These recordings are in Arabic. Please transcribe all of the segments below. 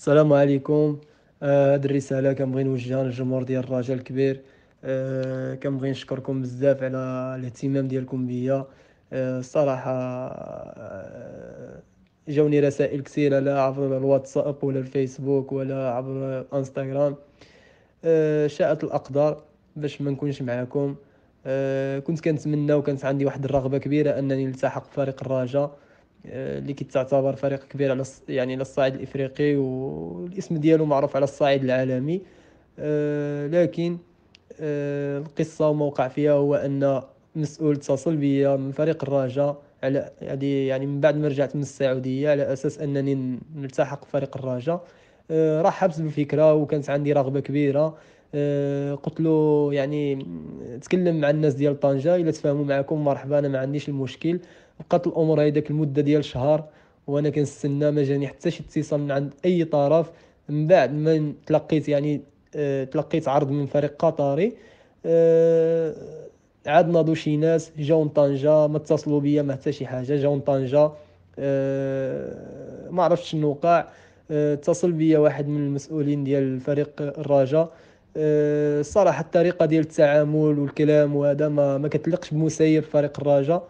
السلام عليكم آه، هاد الرساله كنبغي نوجهها للجمهور ديال الرجاء الكبير آه، كنبغي نشكركم بزاف على الاهتمام ديالكم بيا آه، الصراحه جاوني رسائل كثيره لا عبر الواتساب ولا الفيسبوك ولا عبر انستغرام شاءت الاقدار باش ما نكونش معاكم كنت كنتمنى وكانت عندي واحد الرغبه كبيره انني نلتحق فريق الرجاء آه، اللي كتعتبر فريق كبير على يعني على الصعيد الافريقي والاسم ديالو معروف على الصعيد العالمي آه، لكن آه، القصه وموقع فيها هو ان مسؤول اتصل بيا من فريق الرجاء على يعني-, يعني من بعد ما رجعت من السعوديه على اساس انني نلتحق بفريق الرجاء رحبت بالفكره وكانت عندي رغبه كبيره آه، قلت له يعني تكلم مع الناس ديال طنجه الا تفاهموا معكم مرحبا انا ما عنديش المشكل بقات الامور هذيك المده ديال شهر وانا كنستنى ما جاني حتى شي اتصال من عند اي طرف من بعد ما تلقيت يعني آه، تلقيت عرض من فريق قطري آه، عاد ناضوا شي ناس جاو طنجه ما اتصلوا بيا ما حتى شي حاجه جاو طنجه ما عرفتش شنو وقع اتصل بيا واحد من المسؤولين ديال فريق الرجاء الصراحه آه، الطريقه ديال التعامل والكلام وهذا ما ما كتلقش بمسير فريق الرجاء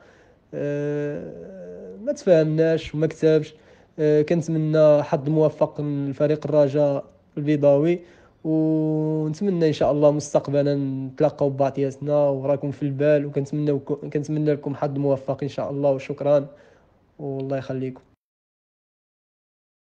آه، ما تفهمناش وما كتبش آه، كنتمنى حظ موفق من فريق الرجاء البيضاوي ونتمنى ان شاء الله مستقبلا نتلاقاو ببعضياتنا وراكم في البال وكنتمنى كنتمنى لكم حظ موفق ان شاء الله وشكرا والله يخليكم